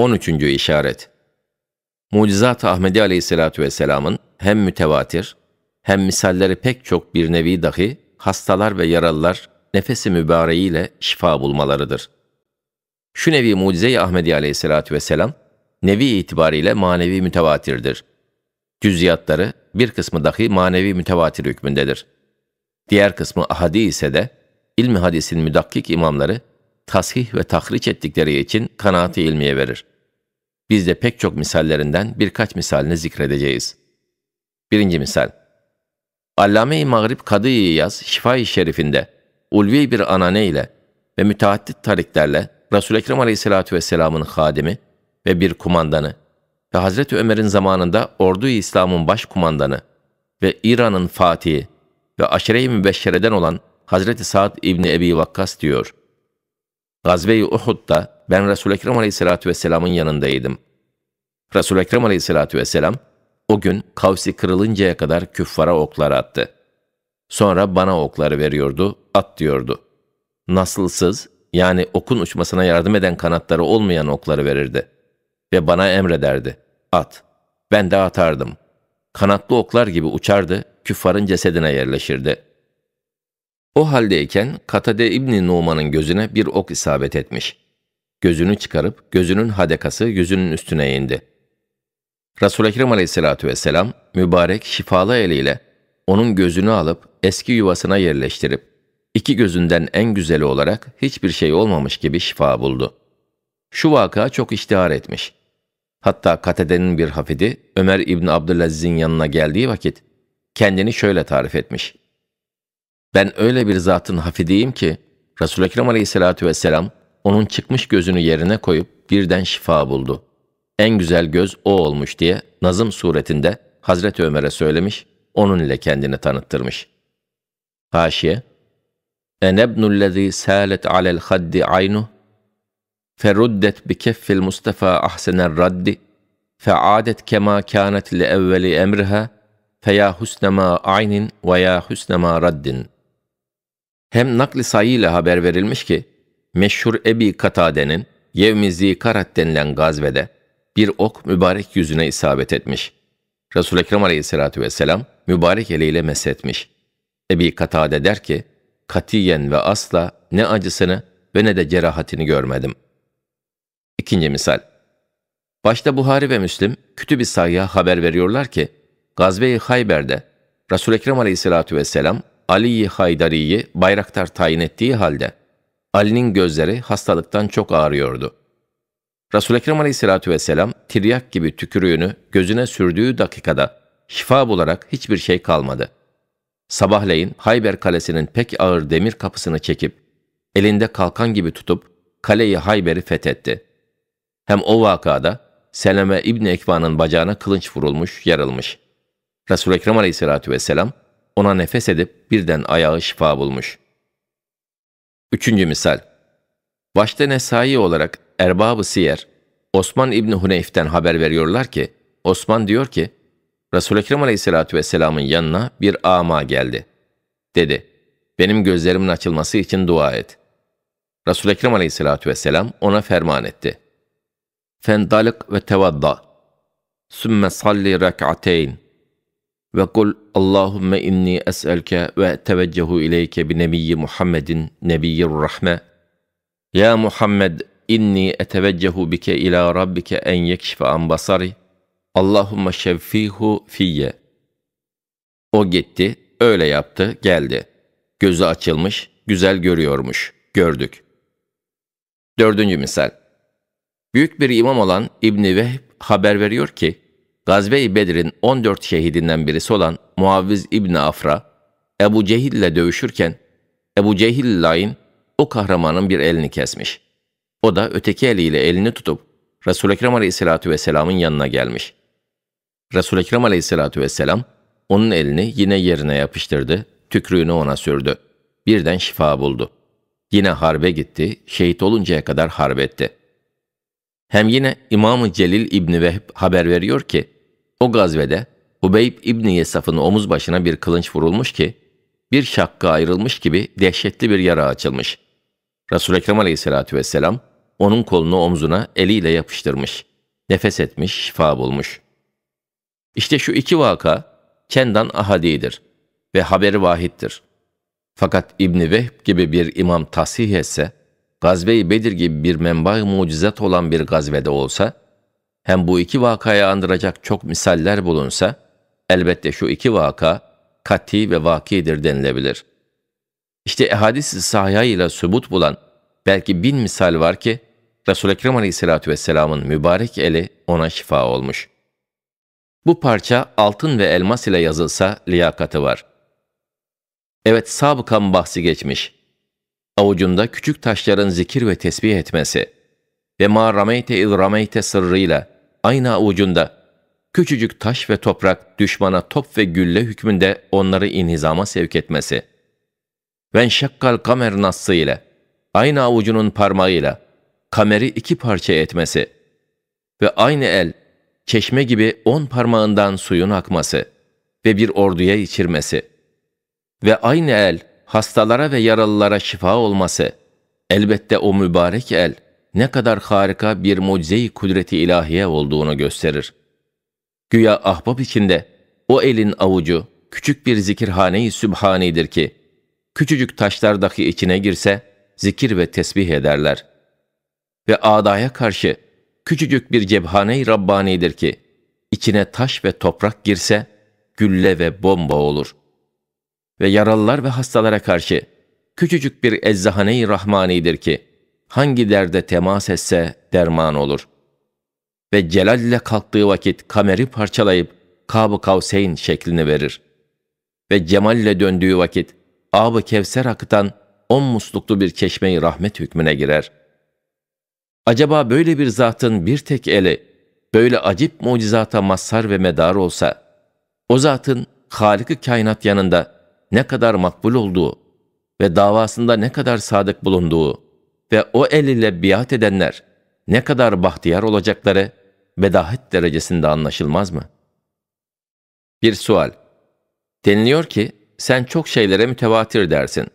13. işaret. Mucizat Ahmedi Aleyhisselatü Vesselam'ın hem mütevatir hem misalleri pek çok bir nevi dahi hastalar ve yaralılar nefesi mübareğiyle şifa bulmalarıdır. Şu nevi mucize-i Ahmedi Aleyhisselatü Vesselam nevi itibariyle manevi mütevatirdir. Cüziyatları bir kısmı dahi manevi mütevatir hükmündedir. Diğer kısmı ahadi ise de ilmi hadisin müdakkik imamları tasih ve tahriç ettikleri için kanaati ilmiye verir. Biz de pek çok misallerinden birkaç misalini zikredeceğiz. Birinci misal. Allame-i Mağrib kadı Yaz Şifa-i Şerif'inde ulvi bir anane ile ve müteaddit tariklerle Resul-i Ekrem Aleyhisselatü Vesselam'ın hadimi ve bir kumandanı ve Hazreti Ömer'in zamanında ordu-i İslam'ın baş kumandanı ve İran'ın fatihi ve aşire-i mübeşşereden olan Hazreti Sa'd İbni Ebi Vakkas diyor. Gazve-i Uhud'da ben Resul-i Ekrem Aleyhisselatü Vesselam'ın yanındaydım. Resul-i Ekrem Aleyhisselatü Vesselam o gün kavsi kırılıncaya kadar küffara oklar attı. Sonra bana okları veriyordu, at diyordu. Nasılsız yani okun uçmasına yardım eden kanatları olmayan okları verirdi. Ve bana emrederdi, at. Ben de atardım. Kanatlı oklar gibi uçardı, küffarın cesedine yerleşirdi.'' O haldeyken Katade İbni Numan'ın gözüne bir ok isabet etmiş. Gözünü çıkarıp gözünün hadekası yüzünün üstüne indi. Resul-i Ekrem aleyhissalatü vesselam mübarek şifalı eliyle onun gözünü alıp eski yuvasına yerleştirip iki gözünden en güzeli olarak hiçbir şey olmamış gibi şifa buldu. Şu vaka çok iştihar etmiş. Hatta Katade'nin bir hafidi Ömer İbni Abdülaziz'in yanına geldiği vakit kendini şöyle tarif etmiş. Ben öyle bir zatın hafidiyim ki Resul-i Ekrem aleyhissalatü vesselam onun çıkmış gözünü yerine koyup birden şifa buldu. En güzel göz o olmuş diye nazım suretinde Hazreti Ömer'e söylemiş, onun ile kendini tanıttırmış. Haşiye Enebnullezî sâlet alel haddi aynuh feruddet bi keffil Mustafa ahsener raddi feadet kema kânet li evveli emriha feya husnema aynin ve ya husnema raddin. Hem nakli sayıyla haber verilmiş ki, meşhur Ebi Katade'nin Yevmizi Karat denilen gazvede bir ok mübarek yüzüne isabet etmiş. resul Ekrem aleyhissalatü vesselam mübarek eliyle mesetmiş. Ebi Katade der ki, katiyen ve asla ne acısını ve ne de cerahatini görmedim. İkinci misal. Başta Buhari ve Müslim kütüb-i sayya haber veriyorlar ki, Gazve-i Hayber'de Resul-i Ekrem aleyhissalatü vesselam Ali'yi Haydari'yi bayraktar tayin ettiği halde Ali'nin gözleri hastalıktan çok ağrıyordu. Resul-i Ekrem aleyhissalatü vesselam tiryak gibi tükürüğünü gözüne sürdüğü dakikada şifa bularak hiçbir şey kalmadı. Sabahleyin Hayber Kalesi'nin pek ağır demir kapısını çekip, elinde kalkan gibi tutup kaleyi Hayber'i fethetti. Hem o vakada Seleme İbni Ekva'nın bacağına kılınç vurulmuş, yarılmış. Resul-i Ekrem aleyhissalatü vesselam ona nefes edip birden ayağı şifa bulmuş. Üçüncü misal. Başta Nesai olarak Erbab-ı Siyer, Osman İbni Huneyf'ten haber veriyorlar ki, Osman diyor ki, Resul-i Ekrem Aleyhisselatü Vesselam'ın yanına bir ama geldi. Dedi, benim gözlerimin açılması için dua et. Resul-i Ekrem Aleyhisselatü Vesselam ona ferman etti. Fendalık ve tevadda. Sümme salli rek'ateyn ve kul Allahümme inni es'elke ve teveccehu ileyke bi nebiyyi Muhammedin nebiyyir rahme. Ya Muhammed inni eteveccehu bike ila rabbike en yekşife an basari. Allahümme şevfihu fiyye. O gitti, öyle yaptı, geldi. Gözü açılmış, güzel görüyormuş, gördük. Dördüncü misal. Büyük bir imam olan İbni Vehb haber veriyor ki, Gazve-i Bedir'in 14 şehidinden birisi olan Muavviz İbni Afra, Ebu Cehil ile dövüşürken Ebu Cehil Lain o kahramanın bir elini kesmiş. O da öteki eliyle elini tutup Resul-i Ekrem Aleyhisselatü Vesselam'ın yanına gelmiş. Resul-i Ekrem Aleyhisselatü Vesselam onun elini yine yerine yapıştırdı, tükrüğünü ona sürdü. Birden şifa buldu. Yine harbe gitti, şehit oluncaya kadar harbetti. Hem yine İmam-ı Celil İbni Vehb haber veriyor ki, o gazvede Hubeyb İbni Yesaf'ın omuz başına bir kılınç vurulmuş ki, bir şakka ayrılmış gibi dehşetli bir yara açılmış. Resul-i Ekrem aleyhissalatü vesselam, onun kolunu omzuna eliyle yapıştırmış. Nefes etmiş, şifa bulmuş. İşte şu iki vaka, Kendan ahadidir ve haberi vahittir. Fakat İbni Vehb gibi bir imam tasih etse, Gazve-i Bedir gibi bir menba mucizat olan bir gazvede olsa, hem bu iki vakaya andıracak çok misaller bulunsa, elbette şu iki vaka kati ve vakidir denilebilir. İşte ehadis-i sahya ile sübut bulan belki bin misal var ki, Resul-i Ekrem Aleyhisselatü Vesselam'ın mübarek eli ona şifa olmuş. Bu parça altın ve elmas ile yazılsa liyakatı var. Evet sabıkan bahsi geçmiş. Avucunda küçük taşların zikir ve tesbih etmesi ve ma rameyte iz rameyte sırrıyla aynı avucunda. Küçücük taş ve toprak düşmana top ve gülle hükmünde onları inhizama sevk etmesi. ben şakkal kamer nassı ile, aynı avucunun parmağıyla, kameri iki parça etmesi. Ve aynı el, çeşme gibi on parmağından suyun akması ve bir orduya içirmesi. Ve aynı el, hastalara ve yaralılara şifa olması. Elbette o mübarek el.'' ne kadar harika bir mucize-i kudreti ilahiye olduğunu gösterir. Güya ahbap içinde o elin avucu küçük bir zikirhane-i sübhanidir ki, küçücük taşlar taşlardaki içine girse zikir ve tesbih ederler. Ve adaya karşı küçücük bir cebhane-i Rabbani'dir ki, içine taş ve toprak girse gülle ve bomba olur. Ve yaralılar ve hastalara karşı küçücük bir eczahane-i Rahmani'dir ki, hangi derde temas etse derman olur. Ve Celal ile kalktığı vakit kameri parçalayıp Kab-ı Kavseyn şeklini verir. Ve Cemal ile döndüğü vakit Ab-ı Kevser akıtan on musluklu bir çeşmeyi rahmet hükmüne girer. Acaba böyle bir zatın bir tek eli böyle acip mucizata mazhar ve medar olsa, o zatın Halık-ı kainat yanında ne kadar makbul olduğu ve davasında ne kadar sadık bulunduğu, ve o el ile biat edenler ne kadar bahtiyar olacakları bedahet derecesinde anlaşılmaz mı? Bir sual. Deniliyor ki sen çok şeylere mütevatir dersin.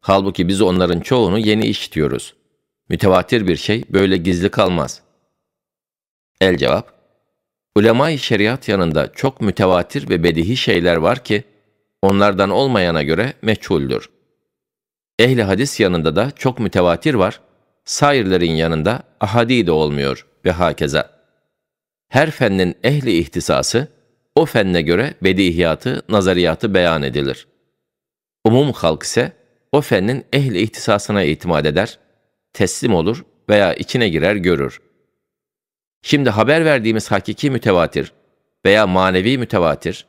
Halbuki biz onların çoğunu yeni işitiyoruz. Mütevatir bir şey böyle gizli kalmaz. El cevap. Ulema-i şeriat yanında çok mütevatir ve bedihi şeyler var ki onlardan olmayana göre meçhuldür.'' ehli hadis yanında da çok mütevatir var, Sayırların yanında ahadi de olmuyor ve hakeza. Her fennin ehli ihtisası, o fenne göre bedihiyatı, nazariyatı beyan edilir. Umum halk ise o fennin ehli ihtisasına itimat eder, teslim olur veya içine girer görür. Şimdi haber verdiğimiz hakiki mütevatir veya manevi mütevatir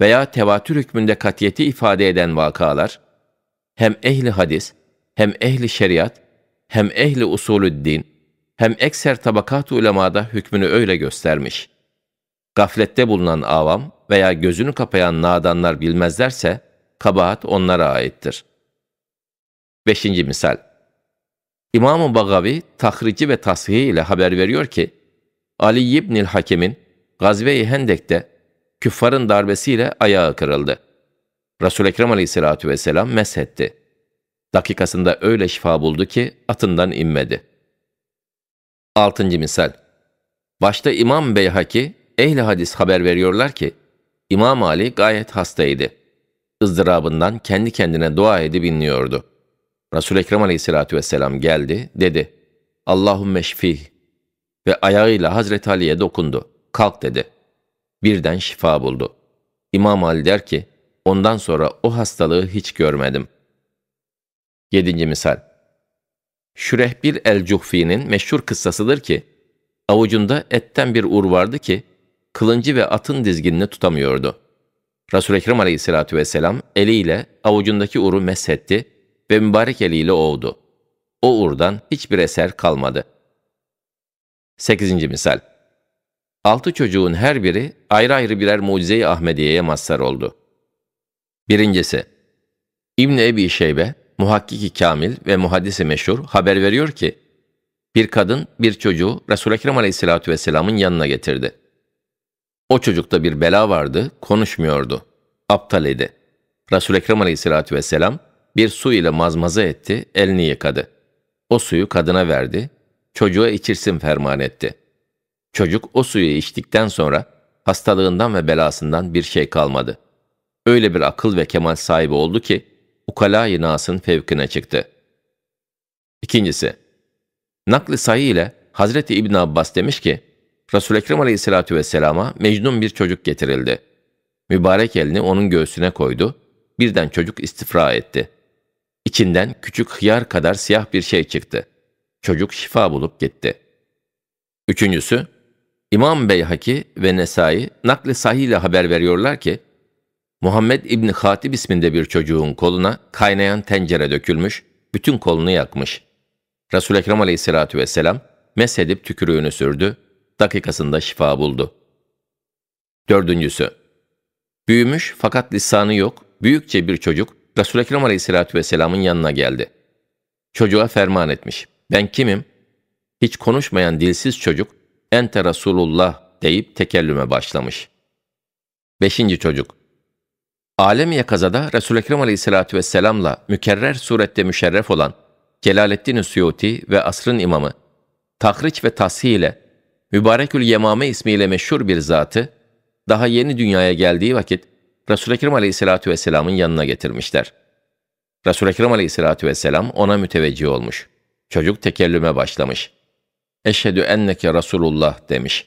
veya tevatür hükmünde katiyeti ifade eden vakalar, hem ehli hadis, hem ehli şeriat, hem ehli usulü din, hem ekser tabakat ulemada hükmünü öyle göstermiş. Gaflette bulunan avam veya gözünü kapayan nadanlar bilmezlerse, kabahat onlara aittir. Beşinci Misal İmam-ı Bagavi, tahrici ve tashihi ile haber veriyor ki, Ali İbnül Hakem'in Gazve-i Hendek'te küffarın darbesiyle ayağı kırıldı.'' Resul-i Ekrem aleyhissalatü vesselam meshetti. Dakikasında öyle şifa buldu ki atından inmedi. 6. Misal Başta İmam Beyhaki, ehli hadis haber veriyorlar ki, İmam Ali gayet hastaydı. ızdırabından kendi kendine dua edip inliyordu. Resul-i Ekrem aleyhissalatü vesselam geldi, dedi, Allahümme şfih ve ayağıyla Hazreti Ali'ye dokundu. Kalk dedi. Birden şifa buldu. İmam Ali der ki, ondan sonra o hastalığı hiç görmedim. 7. Misal Şürehbil el-Cuhfi'nin meşhur kıssasıdır ki, avucunda etten bir ur vardı ki, kılıncı ve atın dizginini tutamıyordu. Resul-i Ekrem aleyhissalatü vesselam eliyle avucundaki uru meshetti ve mübarek eliyle ovdu. O urdan hiçbir eser kalmadı. 8. Misal Altı çocuğun her biri ayrı ayrı birer mucize-i Ahmediye'ye mazhar oldu. Birincisi, İbn Ebi Şeybe, muhakkiki kamil ve muhaddisi meşhur haber veriyor ki, bir kadın bir çocuğu Resul-i Ekrem Aleyhisselatü Vesselam'ın yanına getirdi. O çocukta bir bela vardı, konuşmuyordu. Aptal idi. Resul-i Ekrem Aleyhisselatü Vesselam bir su ile mazmaza etti, elini yıkadı. O suyu kadına verdi, çocuğa içirsin ferman etti. Çocuk o suyu içtikten sonra hastalığından ve belasından bir şey kalmadı.'' öyle bir akıl ve kemal sahibi oldu ki, ukala-i nasın fevkine çıktı. İkincisi, nakli sayı ile Hazreti İbn Abbas demiş ki, Resul-i Ekrem aleyhissalatü vesselama mecnun bir çocuk getirildi. Mübarek elini onun göğsüne koydu, birden çocuk istifra etti. İçinden küçük hıyar kadar siyah bir şey çıktı. Çocuk şifa bulup gitti. Üçüncüsü, İmam Beyhaki ve Nesai nakli sahiyle haber veriyorlar ki, Muhammed İbni Hatib isminde bir çocuğun koluna kaynayan tencere dökülmüş, bütün kolunu yakmış. Resul-i Ekrem aleyhissalatü vesselam meshedip tükürüğünü sürdü, dakikasında şifa buldu. Dördüncüsü, büyümüş fakat lisanı yok, büyükçe bir çocuk Resul-i Ekrem aleyhissalatü vesselamın yanına geldi. Çocuğa ferman etmiş, ben kimim? Hiç konuşmayan dilsiz çocuk, ente Resulullah deyip tekellüme başlamış. Beşinci çocuk, Alemiye kazada Resul-i Ekrem aleyhissalatü vesselamla mükerrer surette müşerref olan Celaleddin Suyuti ve asrın imamı, tahriç ve tasih ile Mübarekül Yemame ismiyle meşhur bir zatı, daha yeni dünyaya geldiği vakit Resul-i Ekrem aleyhissalatü vesselamın yanına getirmişler. Resul-i Ekrem aleyhissalatü vesselam ona müteveccih olmuş. Çocuk tekellüme başlamış. Eşhedü enneke Resulullah demiş.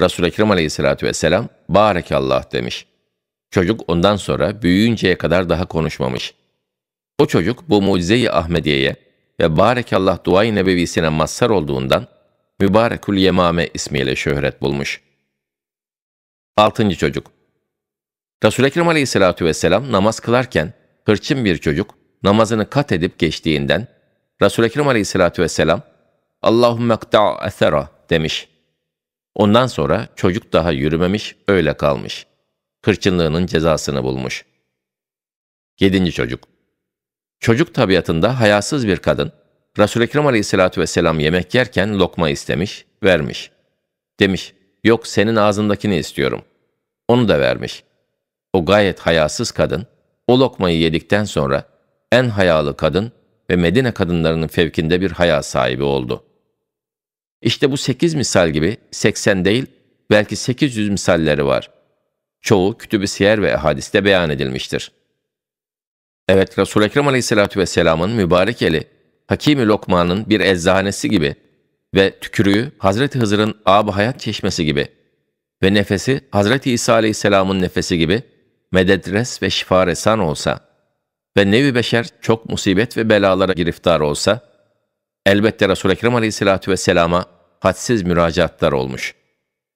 Resul-i Ekrem aleyhissalatü vesselam, Barekallah demiş.'' Çocuk ondan sonra büyüyünceye kadar daha konuşmamış. O çocuk bu mucize-i Ahmediye'ye ve Barekallah dua ı Nebevisine mazhar olduğundan Mübarekül Yemame ismiyle şöhret bulmuş. Altıncı Çocuk Resul-i Ekrem aleyhissalatu vesselam namaz kılarken hırçın bir çocuk namazını kat edip geçtiğinden Resul-i Ekrem aleyhissalatu vesselam Allahümme kta' esera demiş. Ondan sonra çocuk daha yürümemiş, öyle kalmış. Kırçınlığının cezasını bulmuş. 7. Çocuk Çocuk tabiatında hayasız bir kadın, Resul-i Ekrem aleyhissalatü vesselam yemek yerken lokma istemiş, vermiş. Demiş, yok senin ağzındakini istiyorum. Onu da vermiş. O gayet hayasız kadın, o lokmayı yedikten sonra en hayalı kadın ve Medine kadınlarının fevkinde bir haya sahibi oldu. İşte bu 8 misal gibi 80 değil belki 800 misalleri var. Çoğu kütüb-i siyer ve hadiste beyan edilmiştir. Evet Resul-i Ekrem aleyhissalatü vesselamın mübarek eli, Hakimi Lokman'ın bir eczanesi gibi ve tükürüğü Hazreti Hızır'ın ab hayat çeşmesi gibi ve nefesi Hazreti İsa aleyhisselamın nefesi gibi mededres ve şifaresan olsa ve nevi beşer çok musibet ve belalara giriftar olsa, elbette Resul-i Ekrem aleyhissalatü vesselama hadsiz müracaatlar olmuş.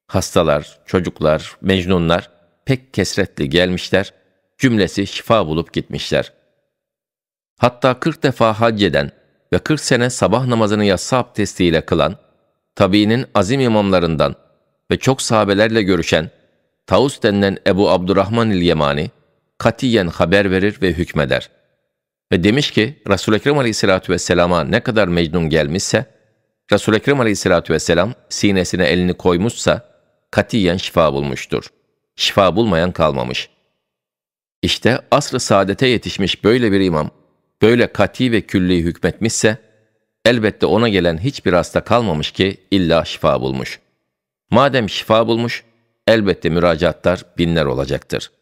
Hastalar, çocuklar, mecnunlar pek kesretli gelmişler, cümlesi şifa bulup gitmişler. Hatta 40 defa hac eden ve 40 sene sabah namazını yatsı abdestiyle kılan, tabiinin azim imamlarından ve çok sahabelerle görüşen Taus denilen Ebu Abdurrahman il katiyen haber verir ve hükmeder. Ve demiş ki, Resul-i Ekrem aleyhissalatü vesselama ne kadar mecnun gelmişse, Resul-i Ekrem aleyhissalatü vesselam sinesine elini koymuşsa, katiyen şifa bulmuştur.'' şifa bulmayan kalmamış. İşte asr-ı saadete yetişmiş böyle bir imam, böyle kati ve külli hükmetmişse, elbette ona gelen hiçbir hasta kalmamış ki illa şifa bulmuş. Madem şifa bulmuş, elbette müracaatlar binler olacaktır.''